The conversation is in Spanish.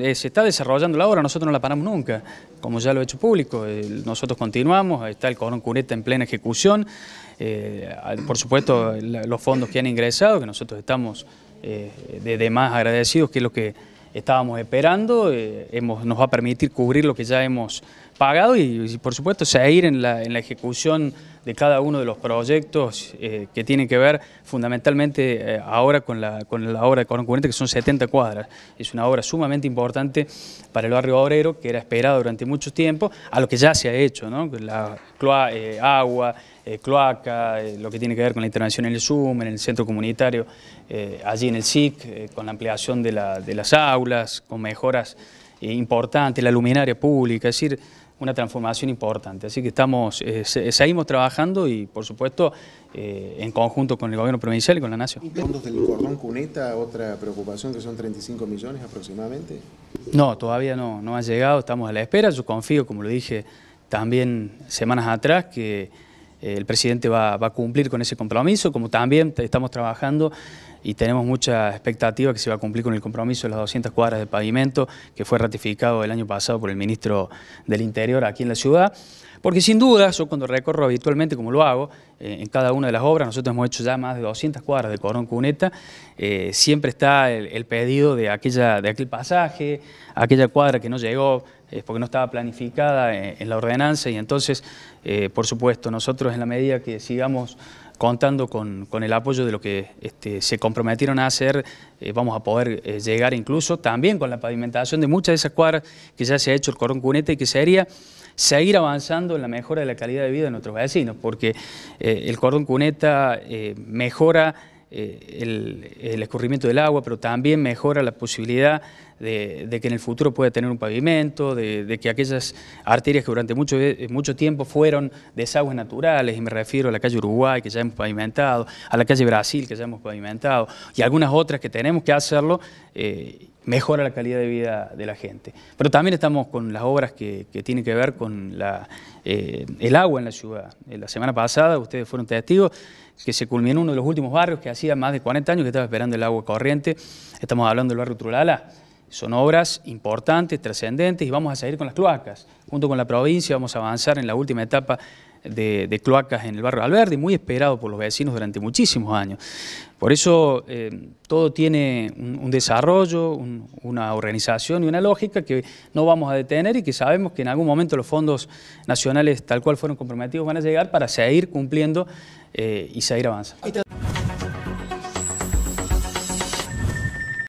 Eh, se está desarrollando la obra, nosotros no la paramos nunca, como ya lo he hecho público, eh, nosotros continuamos, está el Cordón Cureta en plena ejecución, eh, por supuesto los fondos que han ingresado, que nosotros estamos de, más agradecidos, que es lo que estábamos esperando, nos va a permitir cubrir lo que ya hemos pagado y, por supuesto seguir en la ejecución de cada uno de los proyectos eh, que tienen que ver fundamentalmente eh, ahora con la, con la obra de Corón que son 70 cuadras. Es una obra sumamente importante para el barrio obrero, que era esperado durante mucho tiempo, a lo que ya se ha hecho, ¿no? la eh, agua, cloaca, lo que tiene que ver con la intervención en el zoom en el centro comunitario, allí en el SIC, con la ampliación de, de las aulas, con mejoras importantes, la luminaria pública, es decir, una transformación importante. Así que estamos, eh, seguimos trabajando y, por supuesto, eh, en conjunto con el gobierno provincial y con la nación. fondos del cordón cuneta, otra preocupación que son 35 millones aproximadamente? No, todavía no, no ha llegado, estamos a la espera. Yo confío, como lo dije también semanas atrás, que eh, el presidente va, va, a cumplir con ese compromiso, como también estamos trabajando y tenemos mucha expectativa que se va a cumplir con el compromiso de las 200 cuadras de pavimento que fue ratificado el año pasado por el ministro del Interior aquí en la ciudad. Porque sin duda, yo cuando recorro habitualmente, como lo hago, eh, en cada una de las obras, nosotros hemos hecho ya más de 200 cuadras de Corón Cuneta, eh, siempre está el, pedido de, aquella, de aquel pasaje, aquella cuadra que no llegó eh, porque no estaba planificada en, en la ordenanza y entonces, por supuesto, nosotros en la medida que sigamos contando con, el apoyo de lo que este, se comprometieron a hacer, eh, vamos a poder eh, llegar incluso también con la pavimentación de muchas de esas cuadras que ya se ha hecho el cordón Cuneta y que sería seguir avanzando en la mejora de la calidad de vida de nuestros vecinos, porque eh, el Cordón Cuneta mejora eh, el, escurrimiento del agua, pero también mejora la posibilidad de, que en el futuro pueda tener un pavimento, de, que aquellas arterias que durante mucho, eh, mucho tiempo fueron desagües naturales, y me refiero a la calle Uruguay que ya hemos pavimentado, a la calle Brasil que ya hemos pavimentado, y algunas otras que tenemos que hacerlo, eh, mejora la calidad de vida de la gente. Pero también estamos con las obras que, tienen que ver con eh, el agua en la ciudad. Eh, la semana pasada ustedes fueron testigos que se culminó uno de los últimos barrios que hacía más de 40 años que estaba esperando el agua corriente. Estamos hablando del barrio Trulala. Son obras importantes, trascendentes y vamos a seguir con las cloacas. Junto con la provincia vamos a avanzar en la última etapa de, cloacas en el barrio Alberdi, muy esperado por los vecinos durante muchísimos años. Por eso eh, todo tiene un, desarrollo, una organización y una lógica que no vamos a detener y que sabemos que en algún momento los fondos nacionales tal cual fueron comprometidos van a llegar para seguir cumpliendo eh, y seguir avanzando.